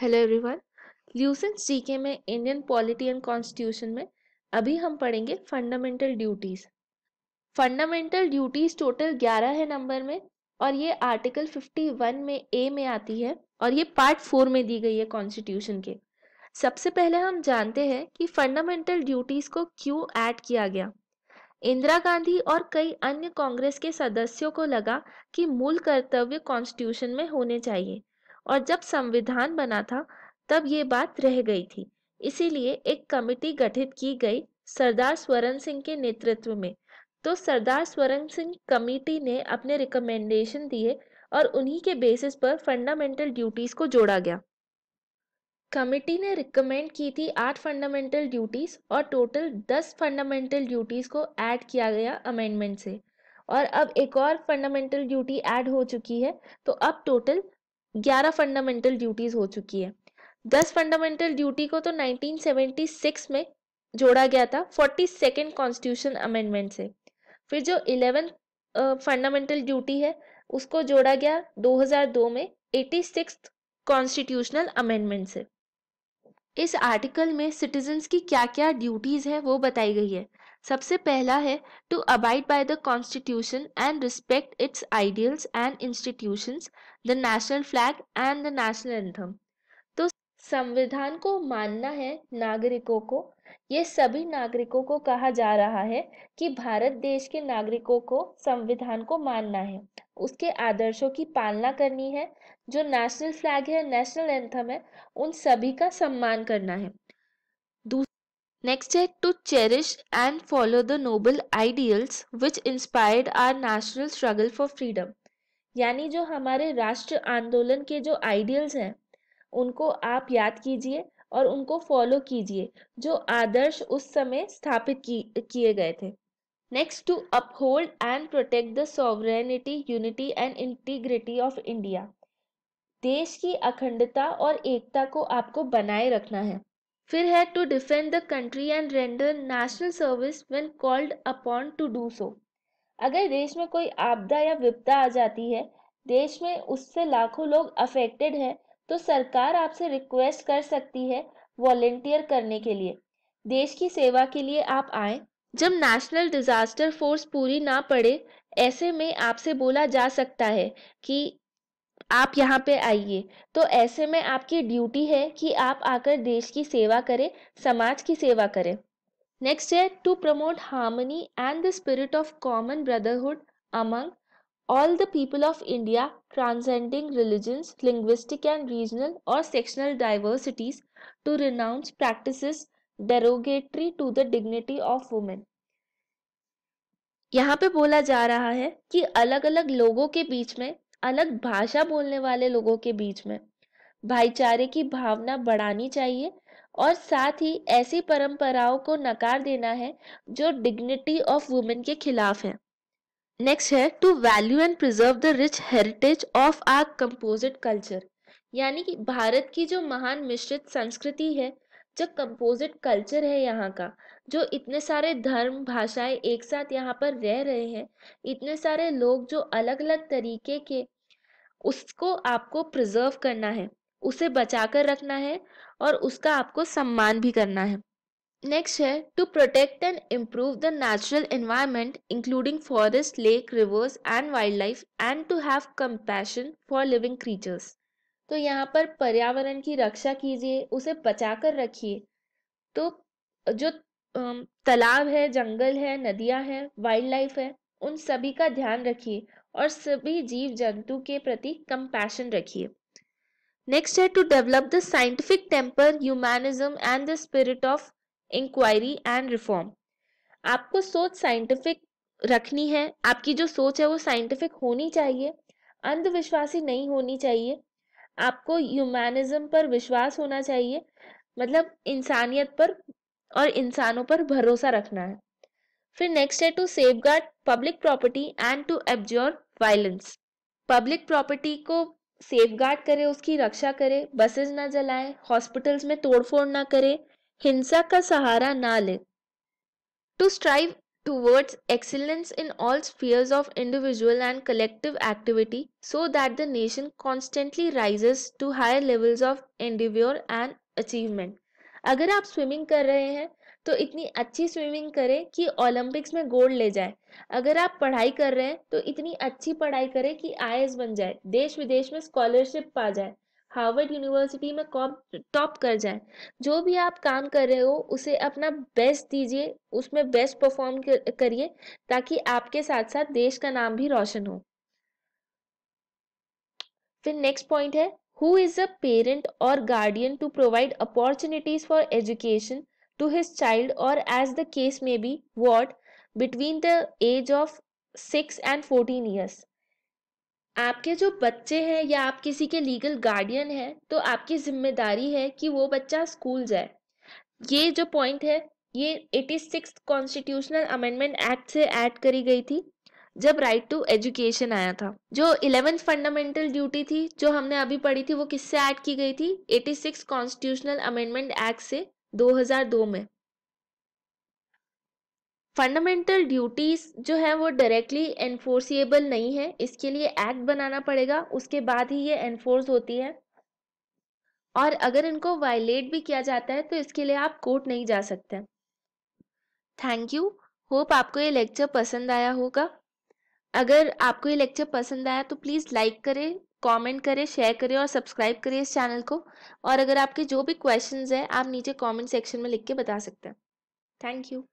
Hello everyone Lucent's GK में Indian polity and constitution में अभी हम पढ़ेंगे fundamental duties fundamental duties total 11 है नंबर में और ये आर्टिकल 51 में ए में आती है और ये पार्ट फोर में दी गई है कॉन्स्टिट्यूशन के सबसे पहले हम जानते हैं कि फंडामेंटल ड्यूटीज को क्यों ऐड किया गया इंदिरा गांधी और कई अन्य कांग्रेस के सदस्यों को लगा कि मूल कर्तव्य कॉन्स्टिट्यूशन में होने चाहिए और जब संविधान बना था तब ये बात रह गई थी इसीलिए एक कमेटी गठित की गई सरदार स्वरण सिंह के नेतृत्व में तो सरदार स्वरण सिंह कमेटी ने अपने रिकमेंडेशन दिए और उन्हीं के बेसिस पर फंडामेंटल ड्यूटीज को जोड़ा गया कमेटी ने रिकमेंड की थी आठ फंडामेंटल ड्यूटीज और टोटल दस फंडामेंटल ड्यूटीज को ऐड किया गया अमेंडमेंट से और अब एक और फंडामेंटल ड्यूटी ऐड हो चुकी है तो अब टोटल ग्यारह फंडामेंटल ड्यूटीज हो चुकी है दस फंडामेंटल ड्यूटी को तो 1976 में जोड़ा गया था फोर्टी सेकेंड कॉन्स्टिट्यूशन अमेंडमेंट से फिर जो इलेवन फंडामेंटल ड्यूटी है उसको जोड़ा गया 2002 में एटी सिक्स कॉन्स्टिट्यूशनल अमेंडमेंट से इस आर्टिकल में सिटीजन्स की क्या क्या ड्यूटीज़ है वो बताई गई है सबसे पहला है to abide by the constitution and respect its ideals and institution the national flag and the national anthem तो संविधान को मानना है नागरिकों को ये सभी नागरिकों को कहा जा रहा है कि भारत देश के नागरिकों को संविधान को मानना है उसके आदर्शों की पालना करनी है जो नेशनल फ्लैग है नेशनल एंथम है उन सभी का सम्मान करना है Next है to cherish and follow the noble ideals which inspired our national struggle for freedom. यानी जो हमारे राष्ट्र आंदोलन के जो आइडियल्स हैं उनको आप याद कीजिए और उनको फॉलो कीजिए जो आदर्श उस समय स्थापित किए गए थे next to uphold and protect the sovereignty unity and integrity of India देश की अखंडता और एकता को आपको बनाए रखना है फिर है to defend the country and render national service when called upon to do so अगर देश में कोई आपदा या विपदा आ जाती है देश में उससे लाखों लोग अफेक्टेड हैं तो सरकार आपसे रिक्वेस्ट कर सकती है वॉलेंटियर करने के लिए देश की सेवा के लिए आप आए जब नेशनल डिजास्टर फोर्स पूरी ना पड़े ऐसे में आपसे बोला जा सकता है कि आप यहाँ पे आइए तो ऐसे में आपकी ड्यूटी है कि आप आकर देश की सेवा करें समाज की सेवा करें नेक्स्ट है to promote harmony and the spirit of common brotherhood among all the people of India transcending religion linguistic and regional or sectional diversities to renounce practice derogatory to the dignity of women यहाँ पे बोला जा रहा है कि अलग अलग लोगों के बीच में अलग भाषा बोलने वाले लोगों के बीच में भाईचारे की भावना बढ़ानी चाहिए और साथ ही ऐसी परंपराओं को नकार देना है जो डिग्निटी ऑफ वुमेन के खिलाफ है नेक्स्ट है to value and preserve the rich heritage of our composite culture यानी कि भारत की जो महान मिश्रित संस्कृति है जो कंपोजिट कल्चर है यहाँ का जो इतने सारे धर्म भाषाएं एक साथ यहाँ पर रह रहे हैं इतने सारे लोग जो अलग अलग तरीके के उसको आपको प्रिजर्व करना है उसे बचा कर रखना है और उसका आपको सम्मान भी करना है नेक्स्ट है to protect and improve the natural environment including forest lake rivers and wildlife and to have compassion for living creatures तो यहाँ पर पर्यावरण की रक्षा कीजिए उसे बचा कर रखिए तो जो तालाब है जंगल है नदियाँ हैं वाइल्ड लाइफ है उन सभी का ध्यान रखिए और सभी जीव जंतु के प्रति कंपैशन रखिए नेक्स्ट है to develop the scientific temper humanism and the spirit of inquiry and reform आपको सोच साइंटिफिक रखनी है आपकी जो सोच है वो साइंटिफिक होनी चाहिए अंधविश्वासी नहीं होनी चाहिए आपको ह्यूमैनिज्म पर विश्वास होना चाहिए मतलब इंसानियत पर और इंसानों पर भरोसा रखना है फिर नेक्स्ट है to save public property and to abjure violence public property को सेफ करें उसकी रक्षा करें बसेस ना जलाएं हॉस्पिटल्स में तोड़फोड़ ना करें हिंसा का सहारा ना ले to strive towards excellence in all spheres of individual and collective activity so that the nation constantly rises to higher levels of endeavor and achievement. अगर आप स्विमिंग कर रहे हैं तो इतनी अच्छी स्विमिंग करें कि ओलंपिक्स में गोल्ड ले जाए अगर आप पढ़ाई कर रहे हैं तो इतनी अच्छी पढ़ाई करें कि आई बन जाए देश विदेश में स्कॉलरशिप पा जाए हार्वर्ड यूनिवर्सिटी में टॉप कर जाए जो भी आप काम कर रहे हो उसे अपना बेस्ट दीजिए उसमें बेस्ट परफॉर्म करिए ताकि आपके साथ साथ देश का नाम भी रोशन हो फिर नेक्स्ट पॉइंट है who is a parent or guardian to provide opportunities for education to his child or as the case may be ward between the age of six and fourteen years आपके जो बच्चे हैं या आप किसी के legal guardian हैं तो आपकी जिम्मेदारी है कि वो बच्चा स्कूल जाए ये जो पॉइंट है ये eighty six constitutional amendment act से ऐड करी गई थी जब राइट टू एजुकेशन आया था जो इलेवेंथ फंडामेंटल ड्यूटी थी जो हमने अभी पढ़ी थी वो किससे ऐड की गई थी सिक्स कॉन्स्टिट्यूशनल अमेंडमेंट एक्ट से 2002 में फंडामेंटल ड्यूटीज़ जो है वो डायरेक्टली एनफोर्सिएबल नहीं है इसके लिए एक्ट बनाना पड़ेगा उसके बाद ही ये एनफोर्स होती है और अगर इनको वायलेट भी किया जाता है तो इसके लिए आप कोर्ट नहीं जा सकते थैंक यू होप आपको ये लेक्चर पसंद आया होगा अगर आपको ये लेक्चर पसंद आया तो प्लीज़ लाइक करें कमेंट करें शेयर करें और सब्सक्राइब करें इस चैनल को और अगर आपके जो भी क्वेश्चंस हैं आप नीचे कमेंट सेक्शन में लिख के बता सकते हैं थैंक यू